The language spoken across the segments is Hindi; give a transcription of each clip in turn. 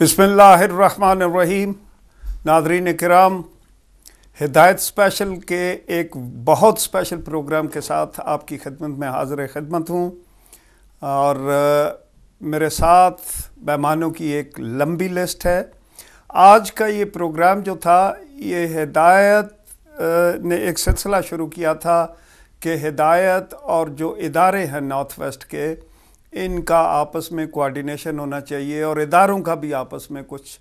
बिसमीम नादरीन कराम हिदायत स्पेशल के एक बहुत स्पेशल प्रोग्राम के साथ आपकी खदमत में हाजिर खदमत हूँ और मेरे साथ मेहमानों की एक लंबी लिस्ट है आज का ये प्रोग्राम जो था ये हिदायत ने एक सिलसिला शुरू किया था कि हिदायत और जो इदारे हैं नॉर्थ वेस्ट के इनका आपस में कोऑर्डिनेशन होना चाहिए और इदारों का भी आपस में कुछ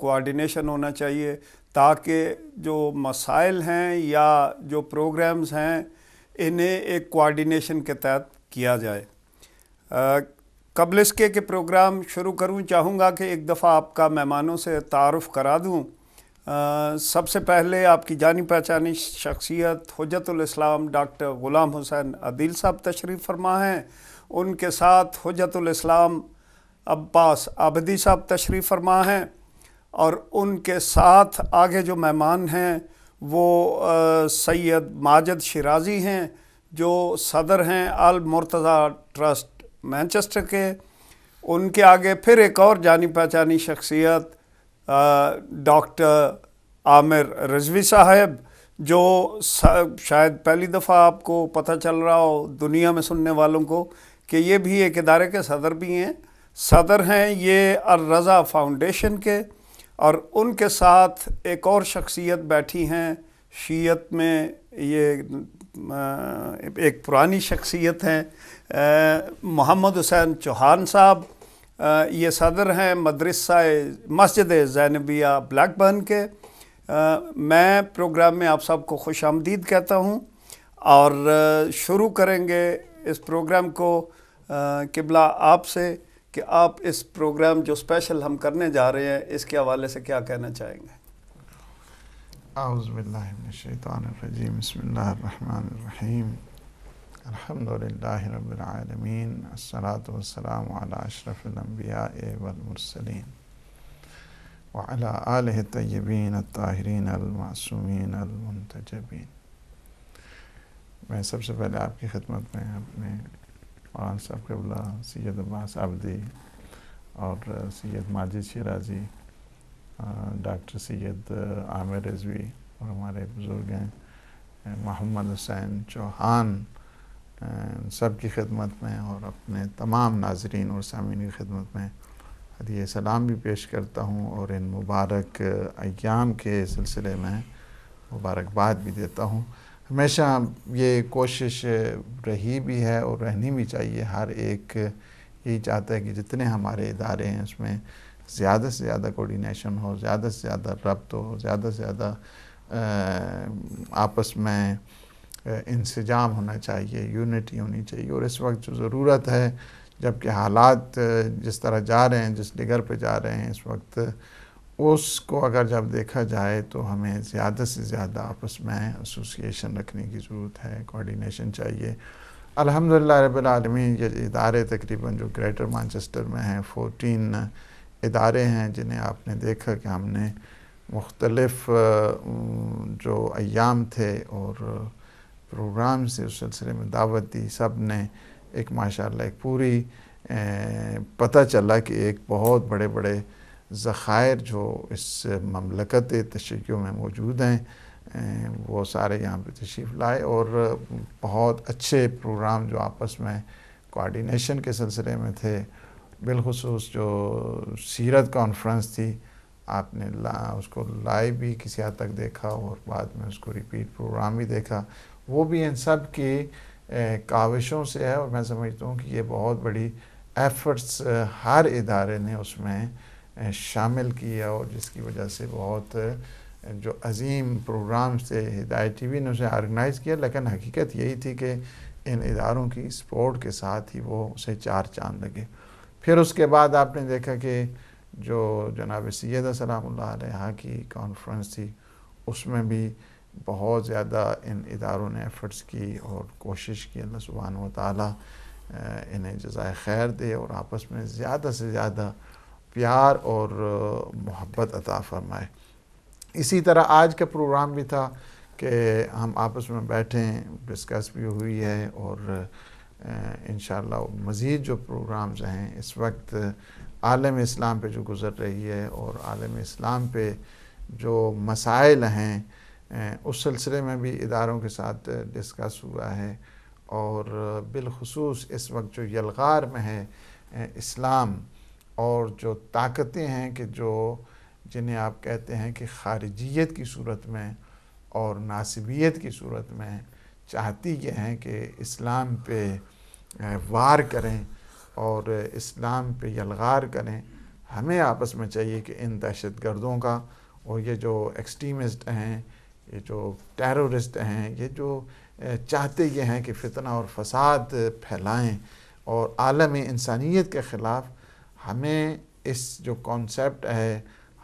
कोऑर्डिनेशन होना चाहिए ताकि जो मसाइल हैं या जो प्रोग्राम्स हैं इन्हें एक कोऑर्डिनेशन के तहत किया जाए कबल के प्रोग्राम शुरू करूं चाहूँगा कि एक दफ़ा आपका मेहमानों से तारफ़ करा दूँ सबसे पहले आपकी जानी पहचानी शख्सियत हजतलाम डॉक्टर ग़ुलाम हुसैन अदील साहब तशरीफ़ फरमा हैं उनके साथ हजतलाम अब्बास आबदी साहब तशरीफ़ फरमा हैं और उनके साथ आगे जो मेहमान हैं वो सैयद माजद शराजी हैं जो सदर हैं अल मुर्तज़ा ट्रस्ट मैनचेस्टर के उनके आगे फिर एक और जानी पहचानी शख्सियत डॉक्टर आमिर रजवी साहब जो शायद पहली दफ़ा आपको पता चल रहा हो दुनिया में सुनने वालों को कि ये भी एक इदारे के सदर भी हैं सदर हैं ये अर्रज़ा फाउंडेशन के और उनके साथ एक और शख्सियत बैठी हैं शीयत में ये एक पुरानी शख्सियत हैं मोहम्मद हुसैन चौहान साहब ये सदर हैं मदरसा मस्जिद जैनबिया ब्लैक बर्न के आ, मैं प्रोग्राम में आप सबको खुश आमदीद कहता हूँ और शुरू करेंगे इस प्रोग्राम को किबला आपसे कि आप इस प्रोग्राम जो स्पेशल हम करने जा रहे हैं इसके हवाले से क्या कहना चाहेंगे आउज़बिल्लिमिनशैतानरजीम बसमीम अल्हम्दुलिल्लाहि रब्बिल आलमीन अस्सलातु वस्सलामु अला अशरफिल अंबिया वल मैं सबसे पहले आपकी खिदमत में अपने मौलान साहब कबला सैद अब्बास आबदी और सैद माजिद शराजी डॉक्टर सैद आमिर रजवी और हमारे बुज़ुर्ग हैं मोहम्मद हुसैन चौहान सब की खिदमत में और अपने तमाम नाजरीन और सामीन की खिदमत में हदिय सलाम भी पेश करता हूँ और इन मुबारक अयाम के सिलसिले में मुबारकबाद भी देता हूँ हमेशा ये कोशिश रही भी है और रहनी भी चाहिए हर एक यही चाहता है कि जितने हमारे इदारे हैं उसमें ज़्यादा से ज़्यादा कोऑर्डिनेशन हो ज़्यादा से ज़्यादा रब्त हो ज़्यादा से ज़्यादा आपस में इंसजाम होना चाहिए यूनिटी होनी चाहिए और इस वक्त जो ज़रूरत है जबकि हालात जिस तरह जा रहे हैं जिस डिगर पे जा रहे हैं इस वक्त उसको अगर जब देखा जाए तो हमें ज़्यादा से ज़्यादा आपस में एसोसिएशन रखने की ज़रूरत है कोऑर्डिनेशन चाहिए अल्हम्दुलिल्लाह रब्बिल आलमीन ये इदारे तकरीबन जो ग्रेटर मानचेस्टर में हैं फोटीन इदारे हैं जिन्हें आपने देखा कि हमने मुख्तलफ़ जो अयाम थे और प्रोग्राम से उस सिलसिले में दावत दी सब ने एक माशाल्लाह एक पूरी पता चला कि एक बहुत बड़े बड़े ज़ख़ायर जो इस ममलकत तशैयों में मौजूद हैं वो सारे यहाँ पर तशरीफ़ लाए और बहुत अच्छे प्रोग्राम जो आपस में कोऑर्डिनेशन के सिलसिले में थे बिलखसूस जो सीरत कॉन्फ्रेंस थी आपने ला उसको लाइव भी किसी हद तक देखा और बाद में उसको रिपीट प्रोग्राम भी देखा वो भी इन सब की काविशों से है और मैं समझता हूँ कि ये बहुत बड़ी एफर्ट्स हर इदारे ने उसमें शामिल किया और जिसकी वजह से बहुत जो अजीम प्रोग्राम थे हिदायत टी वी ने उसे ऑर्गेनाइज़ किया लेकिन हकीकत यही थी कि इन इदारों की सपोर्ट के साथ ही वो उसे चार चांद लगे फिर उसके बाद आपने देखा कि जो जनाब सैद सलाम की कॉन्फ्रेंस थी उसमें भी बहुत ज़्यादा इन इदारों ने एफ़र्ट्स की और कोशिश की अल्लाह सुबहान ताली इन्हें जजाय खैर दे और आपस में ज़्यादा से ज़्यादा प्यार और मोहब्बत अता फ़रमाए इसी तरह आज का प्रोग्राम भी था कि हम आपस में बैठें डिस्कस भी हुई है और इन मज़ीद जो प्रोग्राम्स हैं इस वक्त आलम इस्लाम पे जो गुज़र रही है और आलम इस्लाम पे जो मसाइल हैं उस सिलसिले में भी इदारों के साथ डिस्कस हुआ है और बिलखसूस इस वक्त जो यलगार में है इस्लाम और जो ताकतें हैं कि जो जिन्हें आप कहते हैं कि खारजियत की सूरत में और नासिबियत की सूरत में चाहती ये हैं कि इस्लाम पे वार करें और इस्लाम पे यलगार करें हमें आपस में चाहिए कि इन दहशत गर्दों का और ये जो एक्सट्रीमिस्ट हैं ये जो टेररिस्ट हैं ये जो चाहते ये हैं कि फितना और फसाद फैलाएं और आलम इंसानियत के ख़िलाफ़ हमें इस जो कॉन्सेप्ट है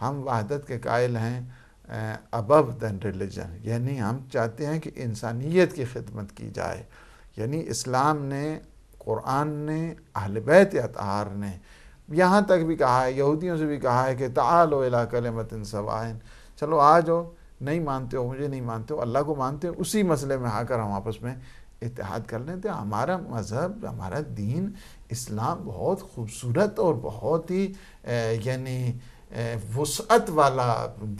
हम वहादत के कायल हैं अबव दैन रिलीजन यानी हम चाहते हैं कि इंसानियत की खिदमत की जाए यानी इस्लाम ने कुरान ने अहलबैत या अतार ने यहाँ तक भी कहा है यहूदियों से भी कहा है कि तालो इलाकल मतिन सवाइन चलो आ जाओ नहीं मानते हो मुझे नहीं मानते हो अल्लाह को मानते हो उसी मसले में आकर हम आपस में इतिहाद कर लेते हमारा मज़हब हमारा दीन इस्लाम बहुत खूबसूरत और बहुत ही यानी वसअत वाला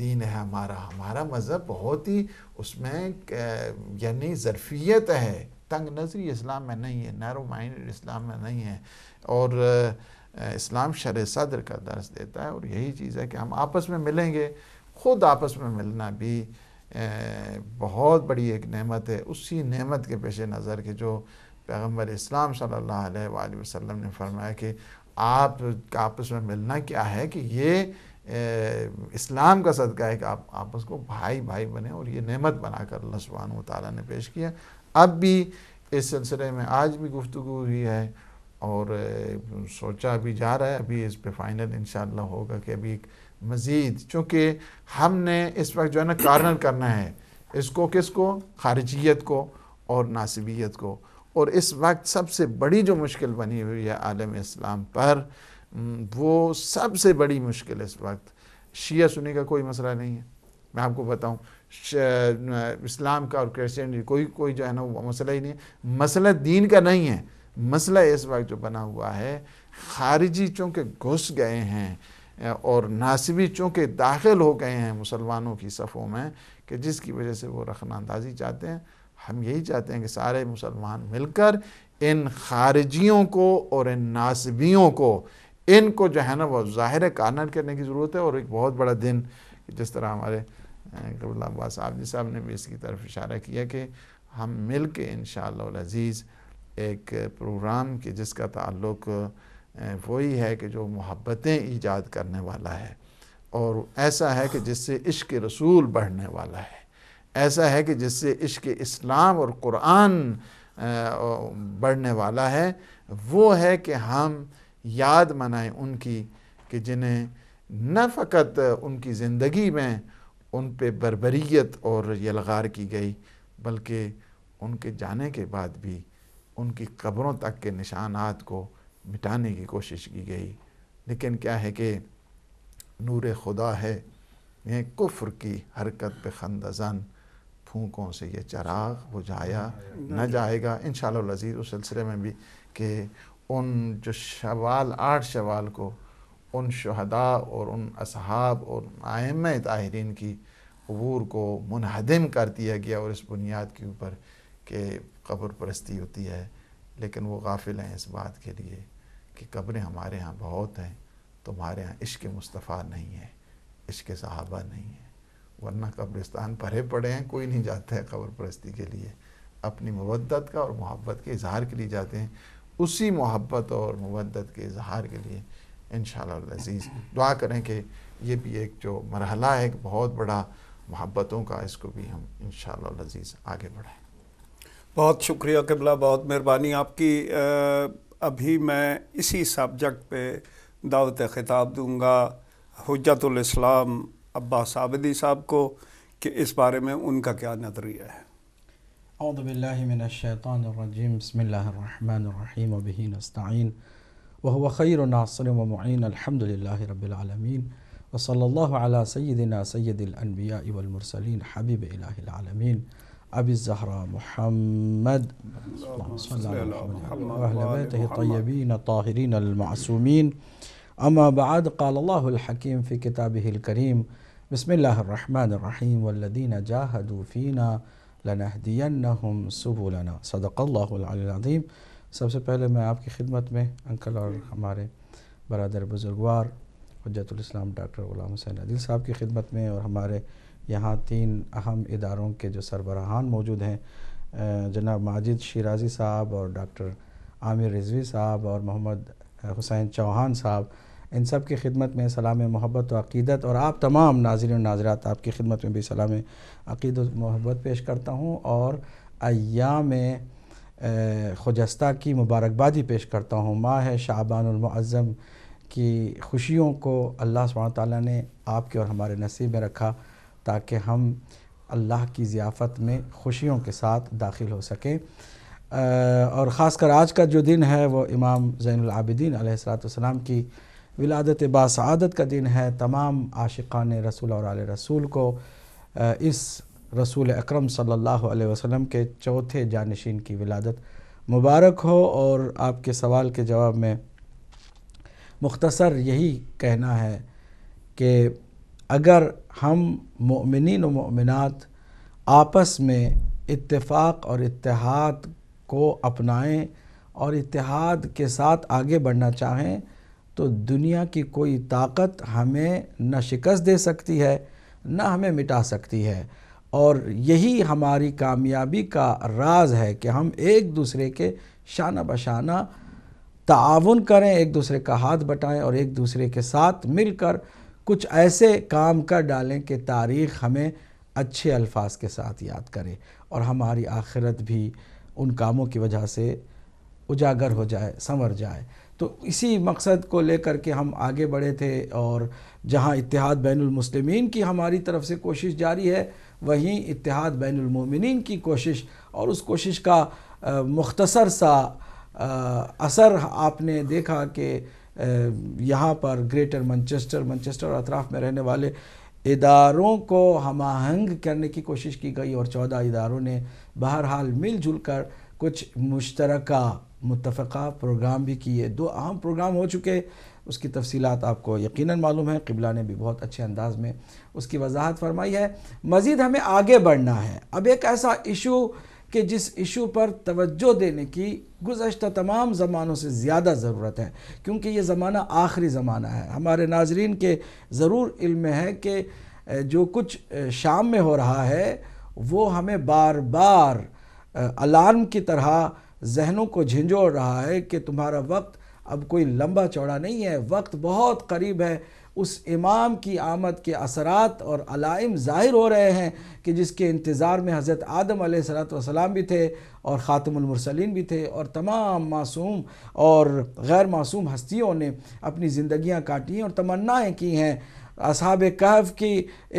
दीन है हमारा हमारा मज़हब बहुत ही उसमें यानी ज़रफ़ियत है तंग नज़री इस्लाम में नहीं है नैरो माइंड इस्लाम में नहीं है और इस्लाम शर सदर का दर्ज देता है और यही चीज़ है कि हम आपस में मिलेंगे ख़ुद आपस में मिलना भी बहुत बड़ी एक नेमत है उसी नेमत के पेश नज़र के जो पैगम्बर इस्लाम सल्लल्लाहु अलैहि वसल्लम ने फरमाया कि आप आपस में मिलना क्या है कि ये इस्लाम का सदका है कि आप आपस को भाई भाई बने और ये नेमत बनाकर लसवान तला ने पेश किया अब भी इस सिलसिले में आज भी गुफ्तु हुई है और सोचा भी जा रहा है अभी इस पर फाइनल इन होगा कि अभी एक मज़ीद चूँकि हमने इस वक्त जो है ना कॉर्नर करना है इसको किस को खारजियत को और नासिबियत को और इस वक्त सबसे बड़ी जो मुश्किल बनी हुई है आलम इस्लाम पर वो सबसे बड़ी मुश्किल इस वक्त शिया सुनी का कोई मसला नहीं है मैं आपको बताऊँ इस्लाम का और क्रिश्चियनिटी कोई कोई जो है ना वो मसला ही नहीं है मसला दीन का नहीं है मसला इस वक्त जो बना हुआ है खारिजी चूँकि घुस गए हैं और नासिबी चूँकि दाखिल हो गए हैं मुसलमानों की सफ़ों में कि जिसकी वजह से वो रखनांदाजी चाहते हैं हम यही चाहते हैं कि सारे मुसलमान मिलकर इन खारजियों को और इन नासिबियों को इनको जो है ना वह ज़ाहिर कानर करने की ज़रूरत है और एक बहुत बड़ा दिन जिस तरह हमारे कबल अब्बास साहब जी साहब ने भी इसकी तरफ इशारा किया कि हम मिल के इन शजीज़ एक प्रोग्राम के जिसका ताल्लुक़ वही है कि जो मोहब्बतें ईजाद करने वाला है और ऐसा है कि जिससे इश्क रसूल बढ़ने वाला है ऐसा है कि जिससे इश्क इस्लाम और कुरान बढ़ने वाला है वो है कि हम याद मनाएं उनकी कि जिन्हें न फ़कत उनकी ज़िंदगी में उन पर बरबरीत और यलगार की गई बल्कि उनके जाने के बाद भी उनकी कब्रों तक के निशानात को मिटाने की कोशिश की गई लेकिन क्या है कि नूर खुदा है यह कुफ्र की हरकत पे खंदजन फूकों से ये चराग जाया न जाएगा इन शजीज़ उस सिलसिले में भी कि उन जो शवाल आठ शवाल को उन शहदा और उन असहाब और आयम ताहरीन की अबूर को मुनहदम कर दिया गया और इस बुनियाद के ऊपर के कब्र परस्ती होती है लेकिन वो गाफिल हैं इस बात के लिए कि कब्रें हमारे यहाँ बहुत हैं तुम्हारे यहाँ इश्क मुस्तफ़ा नहीं है इश्क सहाबा नहीं है वरना कब्रिस्तान भरे पड़े हैं कोई नहीं जाता है कब्र परस्ती के लिए अपनी मुबदत का और मोहब्बत के इजहार के लिए जाते हैं उसी मोहब्बत और मुबदत के इजहार के लिए इन शजीज़ दुआ करें कि ये भी एक जो मरहला है एक बहुत बड़ा मोहब्बतों का इसको भी हम इन शजीज़ आगे बढ़ाएँ बहुत शुक्रिया कबला बहुत मेहरबानी आपकी आ... अभी मैं इसी सब्जेक्ट पे दावत ख़िताब दूंगा हजतुलस्लाम अब्बास आबदी साहब को कि इस बारे में उनका क्या नज़रिया है अदबिल्लिमिनशैतरजीम बसमीम वह खैर नासर वमीन अलहमदिल्ला रबालमीन वसल सैदिना सैदिलबिया इवलमरसलिन हबीब أبي الزهراء محمد صلى الله عليه وسلم وأهل بيته الطيبين الطاهرين المعصومين أما بعد قال الله الحكيم في كتابه الكريم بسم الله الرحمن الرحيم والذين جاهدوا فينا لنهدينهم سبلنا صدق الله العلي العظيم سب سے پہلے میں آپ کی خدمت میں انکل اور ہمارے برادر بزرگوار حجت الاسلام ڈاکٹر غلام حسین عدیل صاحب کی خدمت میں اور ہمارے यहाँ तीन अहम इदारों के जो सरबराहान मौजूद हैं जनाब माजिद शराजी साहब और डॉक्टर आमिर रिजवी साहब और मोहम्मद हुसैन चौहान साहब इन सब की खिदमत में सलाम मोहब्बत और अक़ीदत और आप तमाम नाजिर नाजरात आपकी खिदमत में भी सलाम अक़ीदत मोहब्बत पेश करता हूँ और अयाम खुजस्ता की मुबारकबादी पेश करता हूँ माह शाहबानमज़म की खुशियों को अल्लाह सुबह ने आपके और हमारे नसीब में रखा ताकि हम अल्लाह की ज़ियाफ़त में खुशियों के साथ दाखिल हो सकें और ख़ासकर आज का जो दिन है वो इमाम ज़ैनआबिदीन आसलाम की विलादत बासदत का दिन है तमाम आशिकान रसूल और आल रसूल को इस रसूल अक्रम सल्ला अलैहि के चौथे जानशीन की विलादत मुबारक हो और आपके सवाल के जवाब में मुख्तसर यही कहना है कि अगर हम ममिन ममिनत आपस में इत्तेफाक और इत्तेहाद को अपनाएं और इत्तेहाद के साथ आगे बढ़ना चाहें तो दुनिया की कोई ताकत हमें न शिकस्त दे सकती है न हमें मिटा सकती है और यही हमारी कामयाबी का राज है कि हम एक दूसरे के शाना बशाना ताउन करें एक दूसरे का हाथ बटाएं और एक दूसरे के साथ मिलकर कुछ ऐसे काम कर डालें कि तारीख़ हमें अच्छे अल्फाज के साथ याद करे और हमारी आखिरत भी उन कामों की वजह से उजागर हो जाए संवर जाए तो इसी मकसद को लेकर के हम आगे बढ़े थे और जहाँ इतिहाद बैनमस्लिमीन की हमारी तरफ से कोशिश जारी है वहीं इतिहाद बैनमिन की कोशिश और उस कोशिश का मुख्तसर सा असर आपने देखा कि यहाँ पर ग्रेटर मंचेस्टर मंचेस्टर और अतराफ़ में रहने वाले इदारों को हम आहंग करने की कोशिश की गई और चौदह इदारों ने बहरहाल मिलजुल कर कुछ मुश्तरक मुतफ़ा प्रोग्राम भी किए दो अहम प्रोग्राम हो चुके उसकी तफसीत आपको यकीन मालूम है किबला ने भी बहुत अच्छे अंदाज में उसकी वजाहत फरमाई है मज़ीद हमें आगे बढ़ना है अब एक ऐसा इशू कि जिस इशू पर तवज्जो देने की गुजशत तमाम ज़मानों से ज़्यादा ज़रूरत है क्योंकि ये ज़माना आखिरी ज़माना है हमारे नाजरीन के ज़रूर इल्म है कि जो कुछ शाम में हो रहा है वो हमें बार बार अलार्म की तरह जहनों को झिंझोड़ रहा है कि तुम्हारा वक्त अब कोई लंबा चौड़ा नहीं है वक्त बहुत करीब है उस इमाम की आमद के असरात और अलाइम ज़ाहिर हो रहे हैं कि जिसके इंतज़ार में हज़रत आदम सलाम भी थे और ख़ातमसलिन भी थे और तमाम मासूम और गैर मासूम हस्तियों ने अपनी ज़िंदियाँ काटी हैं और तमन्नाएँ की हैं असहाब कहफ की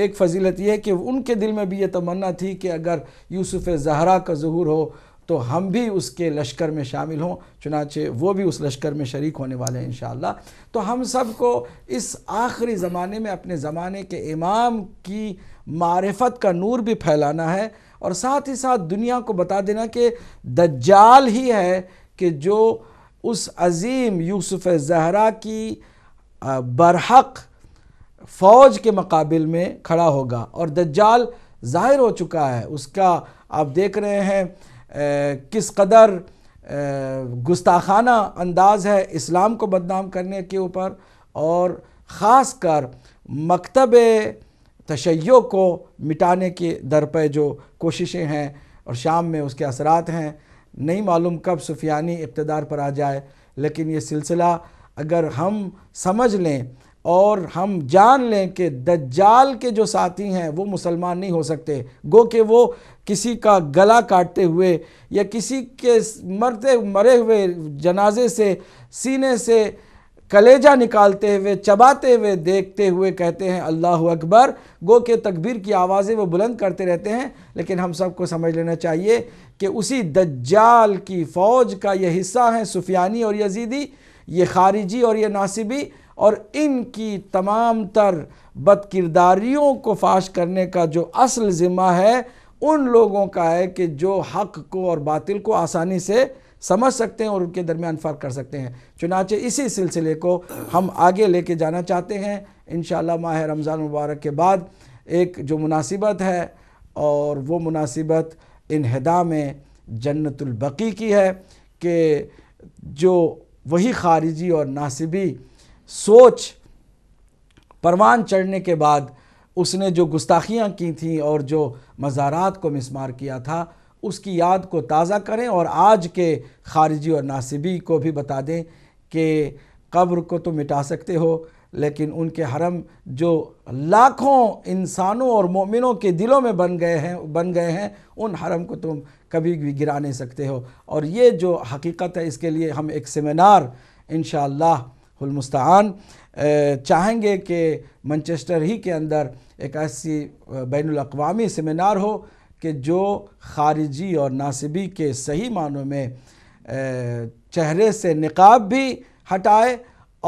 एक फजीलत यह है कि उनके दिल में भी ये तमन्ना थी कि अगर यूसुफ़ जहरा का जहूर हो तो हम भी उसके लश्कर में शामिल हों चुनाचे वो भी उस लश्कर में शरीक होने वाले हैं इन तो हम सब को इस आखिरी ज़माने में अपने ज़माने के इमाम की मारफत का नूर भी फैलाना है और साथ ही साथ दुनिया को बता देना कि दज्जाल ही है कि जो उस अज़ीम यूसुफ जहरा की बरहक फ़ौज के मुकाबल में खड़ा होगा और दज्जाल ज़ाहिर हो चुका है उसका आप देख रहे हैं किस कदर गुस्ताखाना अंदाज है इस्लाम को बदनाम करने के ऊपर और ख़ास कर मकतब तशैयों को मिटाने के दर पर जो कोशिशें हैं और शाम में उसके असरात हैं नहीं मालूम कब सुफियानी इकतदार पर आ जाए लेकिन ये सिलसिला अगर हम समझ लें और हम जान लें कि दज्जाल के जो साथी हैं वो मुसलमान नहीं हो सकते गो के वो किसी का गला काटते हुए या किसी के मरते मरे हुए जनाजे से सीने से कलेजा निकालते हुए चबाते हुए देखते हुए कहते हैं अल्लाह अकबर गो के तकबीर की आवाज़ें वो बुलंद करते रहते हैं लेकिन हम सबको समझ लेना चाहिए कि उसी दज्जाल की फ़ौज का ये हिस्सा है सुफियानी और यजीदी ये खारिजी और ये नासिबी और इनकी तमाम तर बद किरदारियों को फाश करने का जो असल ज़िम्मा है उन लोगों का है कि जो हक को और बातिल को आसानी से समझ सकते हैं और उनके दरमियान फ़र्क कर सकते हैं चुनाचे इसी सिलसिले को हम आगे लेके जाना चाहते हैं इन माह रमज़ान मुबारक के बाद एक जो मुनासिबत है और वो मुनासिबत इनहदा में जन्नतुलबकी की है कि जो वही खारिजी और नासिबी सोच परवान चढ़ने के बाद उसने जो गुस्ताखियाँ की थी और जो मज़ारात को मिसमार किया था उसकी याद को ताज़ा करें और आज के खारिजी और नासिबी को भी बता दें कि कब्र को तो मिटा सकते हो लेकिन उनके हरम जो लाखों इंसानों और मोमिनों के दिलों में बन गए हैं बन गए हैं उन हरम को तुम कभी भी गिरा नहीं सकते हो और ये जो हकीकत है इसके लिए हम एक सेमिनार इन हुलमस्तान चाहेंगे कि मंचेस्टर ही के अंदर एक ऐसी बैन अवी सेमिनार हो कि जो खारिजी और नासिबी के सही मानों में चेहरे से नकाब भी हटाए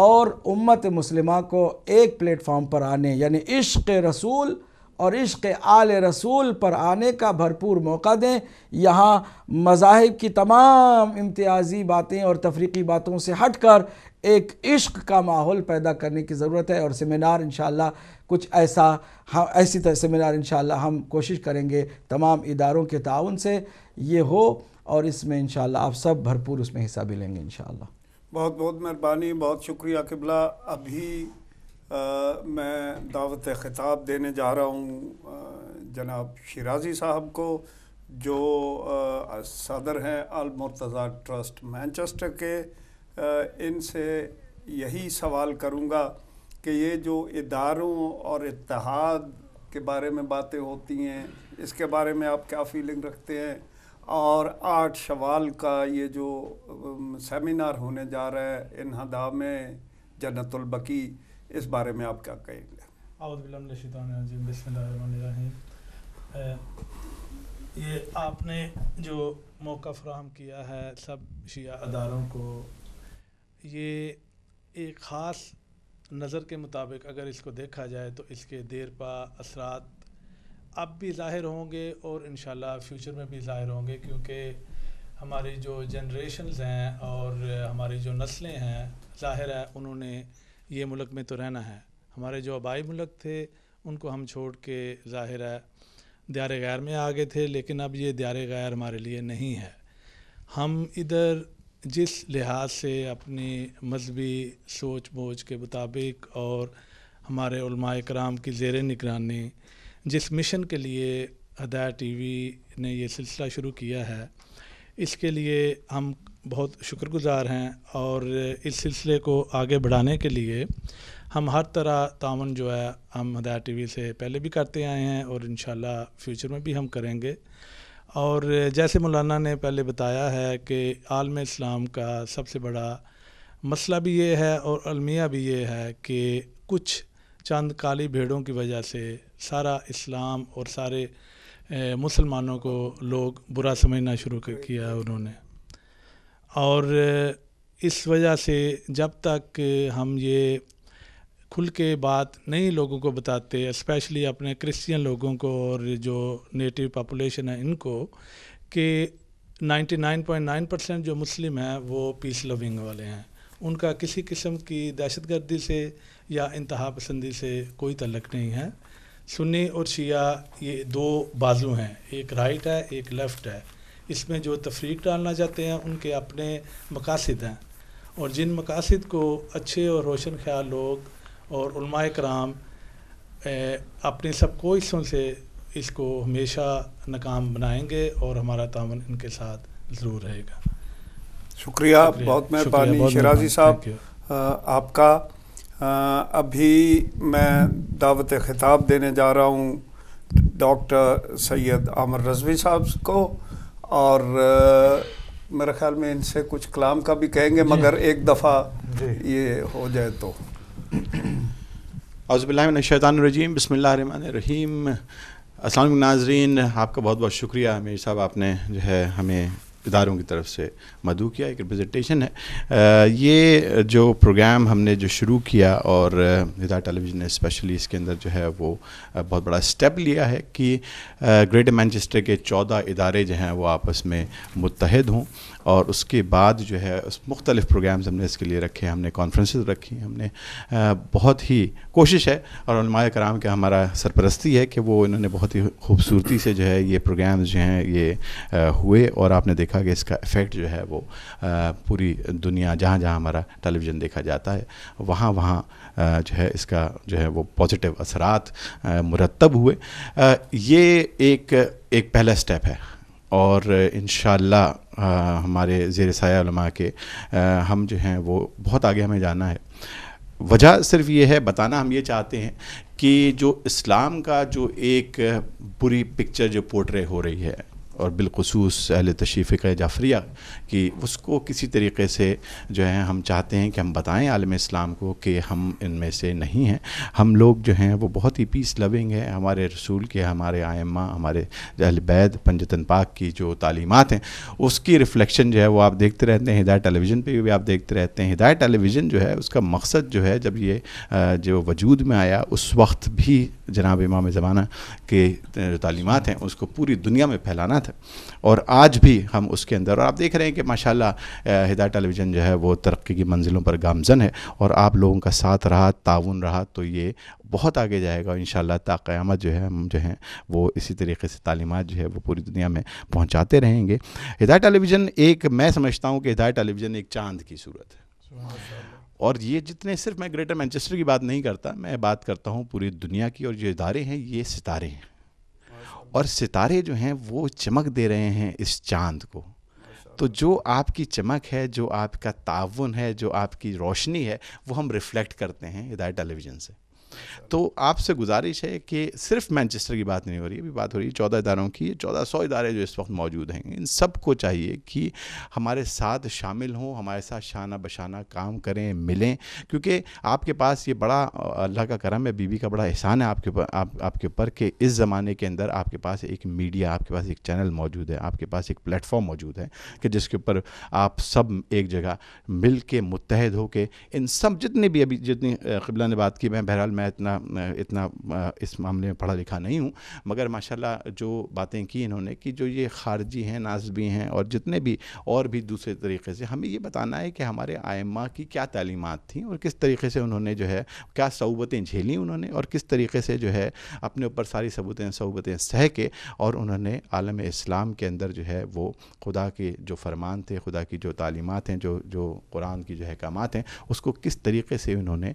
और उम्मत मुस्लिमा को एक प्लेटफॉर्म पर आने यानी इश्क रसूल और इश्क आल रसूल पर आने का भरपूर मौका दें यहाँ मजाहब की तमाम इम्तियाजी बातें और तफरीकी बातों से हट कर एक इश्क का माहौल पैदा करने की ज़रूरत है और सेमिनार इन कुछ ऐसा हम हाँ, ऐसी तरह सेमिनार इन हम कोशिश करेंगे तमाम इदारों के ताउन से ये हो और इसमें इन आप सब भरपूर उसमें हिस्सा भी लेंगे इन बहुत बहुत मेहरबानी बहुत शुक्रिया किबला अभी आ, मैं दावत ख़िताब देने जा रहा हूँ जनाब शराजी साहब को जो आ, सदर हैं अलमरतज़ा ट्रस्ट मैनचेस्टर के इनसे यही सवाल करूँगा कि ये जो इदारों और इतिहाद के बारे में बातें होती हैं इसके बारे में आप क्या फीलिंग रखते हैं और आठ शवाल का ये जो सेमिनार होने जा रहा है हदा में जन्नतुलबकी इस बारे में आप क्या कहेंगे ये आपने जो मौका फ्राहम किया है सब शिया अदारों को ये एक ख़ास नज़र के मुताबिक अगर इसको देखा जाए तो इसके देरपा असरात अब भी ज़ाहिर होंगे और इन फ्यूचर में भी ज़ाहिर होंगे क्योंकि हमारी जो जनरेशनस हैं और हमारी जो नस्लें हैं ज़ाहिर है उन्होंने ये मुल्क में तो रहना है हमारे जो आबाई मुल्क थे उनको हम छोड़ के ज़ाहिर है दियार गैर में आ गए थे लेकिन अब ये दियार गैर हमारे लिए नहीं है हम इधर जिस लिहाज से अपनी मजहबी सोच बोझ के मुताबिक और हमारे कराम की जेर निगरानी जिस मिशन के लिए हदाय टी वी ने यह सिलसिला शुरू किया है इसके लिए हम बहुत शुक्रगुज़ार हैं और इस सिलसिले को आगे बढ़ाने के लिए हम हर तरह तावन जो है हम हदाय टी वी से पहले भी करते आए हैं और इन फ्यूचर में भी हम करेंगे और जैसे मौलाना ने पहले बताया है कि आलम इस्लाम का सबसे बड़ा मसला भी ये है और अलमिया भी ये है कि कुछ चंद काली भेड़ों की वजह से सारा इस्लाम और सारे मुसलमानों को लोग बुरा समझना शुरू कर किया उन्होंने और इस वजह से जब तक हम ये खुल के बात नहीं लोगों को बताते स्पेशली अपने क्रिश्चियन लोगों को और जो नेटिव पॉपुलेशन है इनको कि 99.9 परसेंट जो मुस्लिम हैं वो पीस लविंग वाले हैं उनका किसी किस्म की दहशत गर्दी से या इंतहा पसंदी से कोई तलक नहीं है सुन्नी और शिया ये दो बाजू हैं एक राइट है एक लेफ़्ट है इसमें जो तफरीक डालना चाहते हैं उनके अपने मकासद हैं और जिन मकासद को अच्छे और रोशन ख्याल लोग और कराम अपनी सब कोशिशों से इसको हमेशा नाकाम बनाएंगे और हमारा तावन इनके साथ ज़रूर रहेगा शुक्रिया, शुक्रिया बहुत मेहरबानी शराजी साहब आपका अभी मैं दावत ख़िताब देने जा रहा हूँ डॉक्टर सैयद आमर रजवी साहब को और मेरे ख्याल में इनसे कुछ कलाम का भी कहेंगे मगर एक दफ़ा ये हो जाए तो अज़बिल्लाशैतानरजीम रहीम असल नाजरीन आपका बहुत बहुत शुक्रिया मीर साहब आपने जो है हमें इदारों की तरफ से मधु किया एक रिप्रेजेंटेशन है आ, ये जो प्रोग्राम हमने जो शुरू किया और इदार टेलीविज़न ने स्पेशली इसके अंदर जो है वो बहुत बड़ा स्टेप लिया है कि ग्रेटर मैनचेस्टर के चौदह इदारे जो हैं वो आपस में मुतहद हों और उसके बाद जो है उस मुख्तलिफ़ प्रोग्राम्स हमने इसके लिए रखे हमने कॉन्फ्रेंस रखी हमने बहुत ही कोशिश है और कराम का हमारा सरपरस्ती है कि वो इन्होंने बहुत ही खूबसूरती से जो है ये प्रोग्राम्स जो हैं ये हुए और आपने देखा देखा कि इसका इफ़ेक्ट जो है वो पूरी दुनिया जहाँ जहाँ हमारा टेलीविज़न देखा जाता है वहाँ वहाँ जो है इसका जो है वो पॉजिटिव असरात मुरतब हुए ये एक एक पहला स्टेप है और इन हमारे जेर साया के हम जो हैं वो बहुत आगे हमें जाना है वजह सिर्फ ये है बताना हम ये चाहते हैं कि जो इस्लाम का जो एक बुरी पिक्चर जो पोर्ट्रे हो रही है और बिलखसूस अहल तशीफ़ का जाफरिया कि उसको किसी तरीके से जो है हम चाहते हैं कि हम बताएं आलम इस्लाम को कि हम इनमें से नहीं हैं हम लोग जो हैं वो बहुत ही पीस लविंग है हमारे रसूल के हमारे आयमा हमारे अहल बैद पंजतन पाक की जो तालीमत हैं उसकी रिफ्लेक्शन जो है वो आप देखते रहते हैं हिदायत टेलीविज़न पर भी आप देखते रहते हैं हिदायत टेलीविज़न जो है उसका मकसद जो है जब ये जो वजूद में आया उस वक्त भी जनाब इमाम ज़माना के जो तालीमत हैं उसको पूरी दुनिया में फैलाना था और आज भी हम उसके अंदर और आप देख रहे हैं कि माशा हिदायत टेलीविज़न जो है वो तरक्की की मंजिलों पर गामजन है और आप लोगों का साथ रहा ताउन रहा तो ये बहुत आगे जाएगा इन इन ताक़यामत जो है हम जो हैं वो इसी तरीके से तालीमत जो है वो पूरी दुनिया में पहुँचाते रहेंगे हिदायत टेलीविज़न एक मैं समझता हूँ कि हिदायत टेलीविज़न एक चांद की सूरत है और ये जितने सिर्फ मैं ग्रेटर मैनचेस्टर की बात नहीं करता मैं बात करता हूँ पूरी दुनिया की और जो इदारे हैं ये सितारे हैं और सितारे जो हैं वो चमक दे रहे हैं इस चांद को तो जो आपकी चमक है जो आपका ताउन है जो आपकी रोशनी है वो हम रिफ्लेक्ट करते हैं इधर टेलीविज़न से तो आपसे गुजारिश है कि सिर्फ मैनचेस्टर की बात नहीं हो रही अभी बात हो रही है चौदह इदारों की चौदह सौ इदारे जो इस वक्त मौजूद हैं इन सबको चाहिए कि हमारे साथ शामिल हों हमारे साथ शाना बशाना काम करें मिलें क्योंकि आपके पास ये बड़ा अल्लाह का करम है बीबी का बड़ा एहसान है आपके ऊपर आप, आपके ऊपर कि इस ज़माने के अंदर आपके पास एक मीडिया आपके पास एक चैनल मौजूद है आपके पास एक प्लेटफॉर्म मौजूद है कि जिसके ऊपर आप सब एक जगह मिल के मुतहद होके इन सब जितने भी अभी जितनी कबला ने बात की मैं बहरहाल मैं इतना इतना इस मामले में पढ़ा लिखा नहीं हूँ मगर माशाल्लाह जो बातें की इन्होंने कि जो ये खारजी हैं नाजबी हैं और जितने भी और भी दूसरे तरीके से हमें ये बताना है कि हमारे आयमा की क्या तलीमत थी और किस तरीके से उन्होंने जो है क्या सऊबतें झेली उन्होंने और किस तरीके से जो है अपने ऊपर सारी सबूतें सऊबतें सह के और उन्होंने आलम इस्लाम के अंदर जो है वो खुदा के जो फरमान थे खुदा की जो तालीमत हैं जो जो कुरान की जो अहकाम हैं उसको किस तरीके से उन्होंने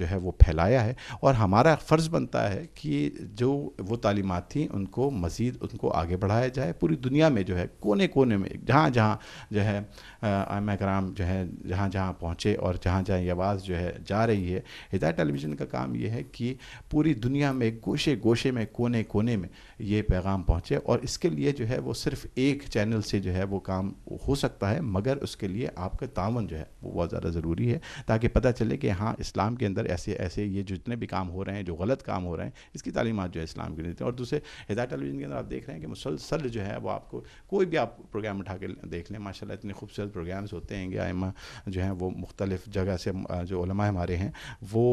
जो है वो फैलाया है और हमारा फ़र्ज़ बनता है कि जो वो तालीमत थी उनको मज़ीद उनको आगे बढ़ाया जाए पूरी दुनिया में जो है कोने कोने में जहाँ जहाँ जो है आम कराम जो है जहाँ जहाँ पहुँचे और जहाँ जहाँ ये आवाज़ जो है जा रही है हिदायत टेलीविज़न का काम यह है कि पूरी दुनिया में गोशे गोशे में कोने कोने में ये पैगाम पहुँचे और इसके लिए जो है वो सिर्फ़ एक चैनल से जो है वो काम हो सकता है मगर उसके लिए आपका तावन जो है वो बहुत ज़्यादा ज़रूरी है ताकि पता चले कि हाँ इस्लाम के अंदर ऐसे ऐसे जैसे ये जितने भी काम हो रहे हैं जो गलत काम हो रहे हैं इसकी तालीमत जो है इस्लाम की देते हैं और दूसरे हिदायत टेलीविजन के अंदर आप देख रहे हैं कि मुसलसल जो है वो आपको कोई भी आप प्रोग्राम उठा के देख लें माशा इतने खूबसूरत प्रोग्राम्स होते हैं कि आयमा जो हैं वो मुख्तलिफ जगह से जो हमारे हैं वो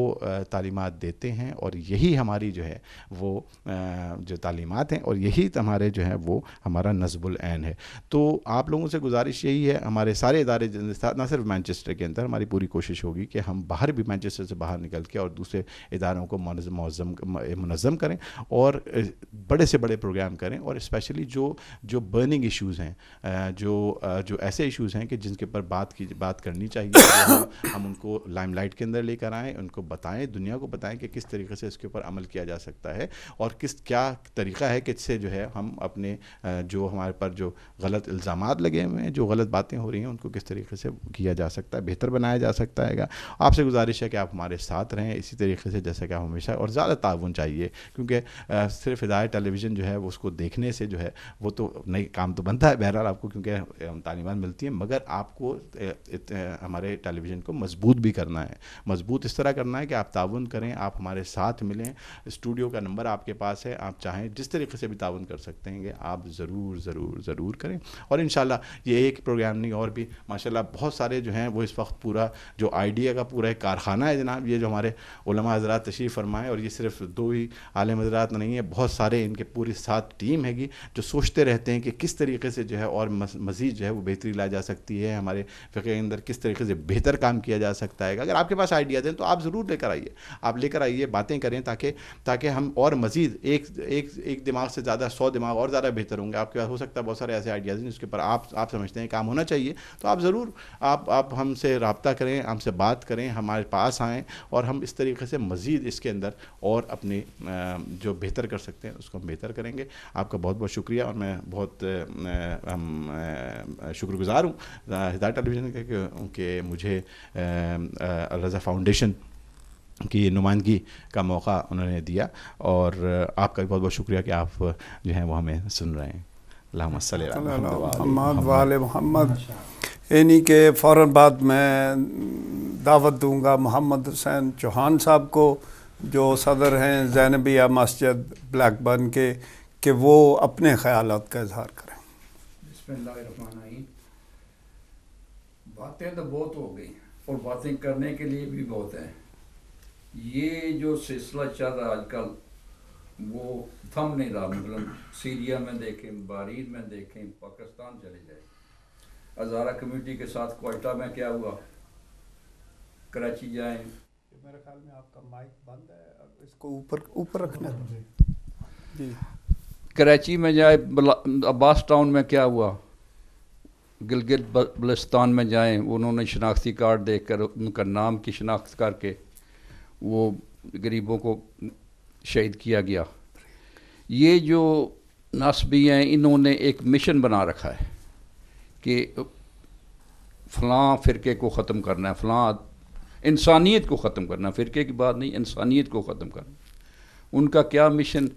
तालीमत देते हैं और यही हमारी जो है वो जो तालीमत हैं और यही हमारे जो है वो हमारा नजबुलैन है तो आप लोगों से गुजारिश यही है हमारे सारे इदारे ना सिर्फ मैनचेस्टर के अंदर हमारी पूरी कोशिश होगी कि हम बाहर भी मैनचेस्टर से बाहर निकल के और दूसरे इदारों को मनज़म करें और बड़े से बड़े प्रोग्राम करें और इस्पेशली जो जो बर्निंग इशूज़ हैं जो जो ऐसे इशूज़ हैं कि जिनके पर बात की बात करनी चाहिए तो हम उनको लाइमलाइट के अंदर लेकर आएँ उनको बताएँ दुनिया को बताएँ कि किस तरीके से इसके ऊपर अमल किया जा सकता है और किस क्या तरीका है कि इससे जो है हम अपने जो हमारे पर जो गलत इल्ज़ाम लगे हुए हैं जो गलत बातें हो रही हैं उनको किस तरीके से किया जा सकता है बेहतर बनाया जा सकता है आपसे गुजारिश है कि आप हमारे साथ रहें इसी तरीके से जैसा कि हमेशा और ज़्यादा ताउन चाहिए क्योंकि सिर्फ हिदायत टेलीविज़न जो है वो उसको देखने से जो है वो तो नहीं काम तो बनता है बहरहाल आपको क्योंकि तालीबान मिलती है मगर आपको हमारे टेलीविज़न को मजबूत भी करना है मजबूत इस तरह करना है कि आप ताउन करें आप हमारे साथ मिलें स्टूडियो का नंबर आपके पास है आप चाहें जिस तरीके से भी ताउन कर सकते हैं आप ज़रूर ज़रूर ज़रूर करें और इन ये एक प्रोग्राम नहीं और भी माशाल्लाह बहुत सारे जो हैं वो इस वक्त पूरा जो आइडिया का पूरा एक कारखाना है जनाब ये जो हमारे उलमा हजरात तशरीफ़ फरमाएँ और ये सिर्फ दो ही आलम हजरात नहीं है बहुत सारे इनके पूरी सात टीम हैगी जो सोचते रहते हैं कि किस तरीके से जो है और मज़ीद जो है वो बेहतरी लाई जा सकती है हमारे फ़िक्र के अंदर किस तरीके से बेहतर काम किया जा सकता है अगर आपके पास आइडियाज़ हैं तो आप ज़रूर लेकर आइए आप लेकर आइए बातें करें ताकि ताकि हम और मज़ीद एक एक एक दिमाग से ज़्यादा सौ दिमाग और ज़्यादा बेहतर होंगे आपके पास हो सकता है बहुत सारे ऐसे आइडियाज़ हैं जिसके ऊपर आप आप समझते हैं काम होना चाहिए तो आप ज़रूर आप आप हमसे रबता करें हमसे बात करें हमारे पास आएँ और हम इस तरह तरीके से मज़ीद इसके अंदर और अपनी जो बेहतर कर सकते हैं उसको हम बेहतर करेंगे आपका बहुत बहुत शुक्रिया और मैं बहुत हम शुक्रगुजार हूँ हिदायत टेलीविज़न के कि मुझे रज़ा फाउंडेशन की नुमाइंदगी का मौका उन्होंने दिया और आपका भी बहुत बहुत शुक्रिया कि आप जो हैं वो हमें सुन रहे हैं मोहम्मद यानी के फ़ौर बाद मैं दावत दूंगा मोहम्मद हुसैन चौहान साहब को जो सदर हैं जैनबिया मस्जिद ब्लैकबर्न के कि वो अपने ख्याल का इजहार करें बातें तो बहुत हो गई और बातें करने के लिए भी बहुत हैं ये जो सिलसिला चल रहा है कल वो थम नहीं रहा मतलब सीरिया में देखें बारीर में देखें पाकिस्तान चले जाए हज़ारा कम्युनिटी के साथ कोटा में क्या हुआ कराची जाए मेरे ख्याल में आपका माइक बंद है इसको ऊपर ऊपर रखना जी कराची में जाए अब्बास टाउन में क्या हुआ गिलगित बलिस्तान में जाएं उन्होंने शनाख्ती कार्ड देकर उनका नाम की शनाख्त करके वो गरीबों को शहीद किया गया ये जो नस्बी हैं इन्होंने एक मिशन बना रखा है कि फ़लाँ फ़िरके को ख़त्म करना है फ़लाँ इंसानियत को ख़त्म करना है फ़िरके की बात नहीं इंसानियत को ख़त्म करना उनका क्या मिशन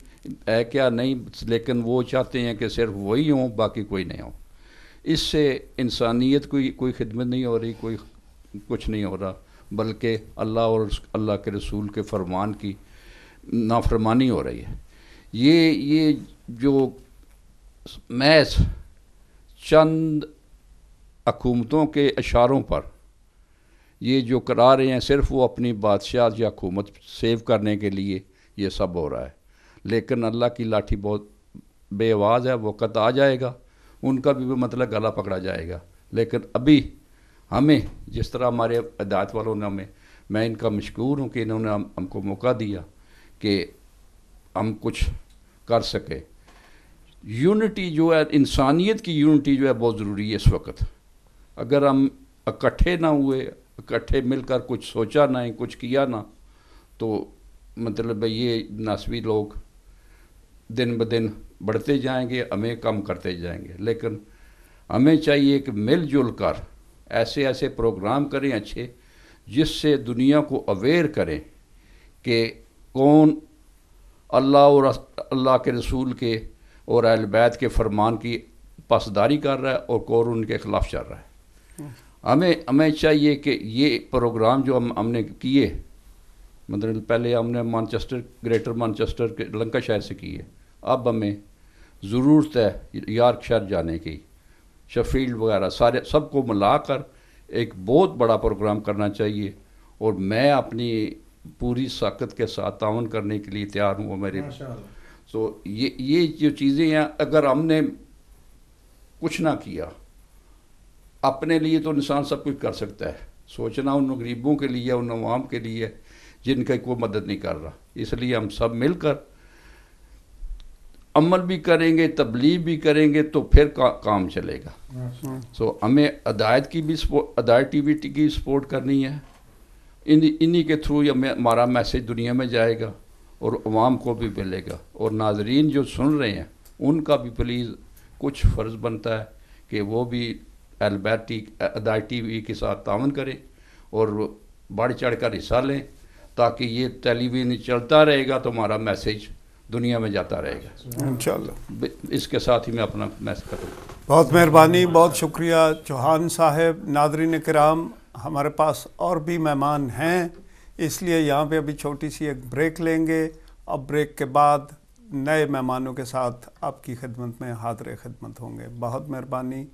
है क्या नहीं लेकिन वो चाहते हैं कि सिर्फ वही हों बाकी कोई नहीं हो इससे इंसानियत की कोई खिदमत नहीं हो रही कोई कुछ नहीं हो रहा बल्कि अल्लाह और अल्लाह के रसूल के फरमान की नाफरमानी हो रही है ये ये जो मैथ चंद हकूमतों के इशारों पर ये जो करा रहे हैं सिर्फ वो अपनी बादशाह या हकूमत सेव करने के लिए ये सब हो रहा है लेकिन अल्लाह की लाठी बहुत बेआवाज़ है वक़्त आ जाएगा उनका भी मतलब गला पकड़ा जाएगा लेकिन अभी हमें जिस तरह हमारे हदायत वालों ने हमें मैं इनका मशहूर हूँ कि इन्होंने हम, हमको मौका दिया कि हम कुछ कर सकें यूनिटी जो है इंसानियत की यूनिटी जो है बहुत ज़रूरी है इस वक्त अगर हम इकट्ठे ना हुए इकट्ठे मिलकर कुछ सोचा ना कुछ किया ना तो मतलब ये नासवी लोग दिन ब दिन बढ़ते जाएंगे हमें कम करते जाएंगे लेकिन हमें चाहिए कि मिलजुल कर ऐसे ऐसे प्रोग्राम करें अच्छे जिससे दुनिया को अवेयर करें कि कौन अल्लाह और अल्लाह के रसूल के और अलबैद के फरमान की पासदारी कर रहा है और कौन उनके ख़िलाफ़ चल रहा है हमें हमें चाहिए कि ये प्रोग्राम जो हम हमने किए मतलब पहले हमने मानचेस्टर ग्रेटर मानचेस्टर के लंका शहर से किए अब हमें ज़रूरत है यार्क शहर जाने की शफील्ड वगैरह सारे सबको मिला कर एक बहुत बड़ा प्रोग्राम करना चाहिए और मैं अपनी पूरी साकत के साथ तावन करने के लिए तैयार हूँ मेरे तो ये ये जो चीज़ें हैं अगर हमने कुछ ना किया अपने लिए तो इंसान सब कुछ कर सकता है सोचना उन गरीबों के लिए उन अवाम के लिए जिनका कोई मदद नहीं कर रहा इसलिए हम सब मिलकर अमल भी करेंगे तबलीग भी करेंगे तो फिर का, काम चलेगा सो अच्छा। तो so, हमें अदायत की भी अदायटिविटी की सपोर्ट करनी है इन इन्हीं के थ्रू हमें हमारा मैसेज दुनिया में जाएगा और आवाम को भी मिलेगा और नाजरीन जो सुन रहे हैं उनका भी प्लीज़ कुछ फ़र्ज़ बनता है कि वो भी अदायटी वी के साथ तावन करें और बढ़ चढ़ कर हिस्सा लें ताकि ये टेलीविजन चलता रहेगा तो हमारा मैसेज दुनिया में जाता रहेगा इंशाल्लाह इसके साथ ही मैं अपना मैसेज करूँगा बहुत मेहरबानी बहुत शुक्रिया चौहान साहब नादरीन कराम हमारे पास और भी मेहमान हैं इसलिए यहाँ पे अभी छोटी सी एक ब्रेक लेंगे अब ब्रेक के बाद नए मेहमानों के साथ आपकी खिदमत में हाजिर खिदमत होंगे बहुत मेहरबानी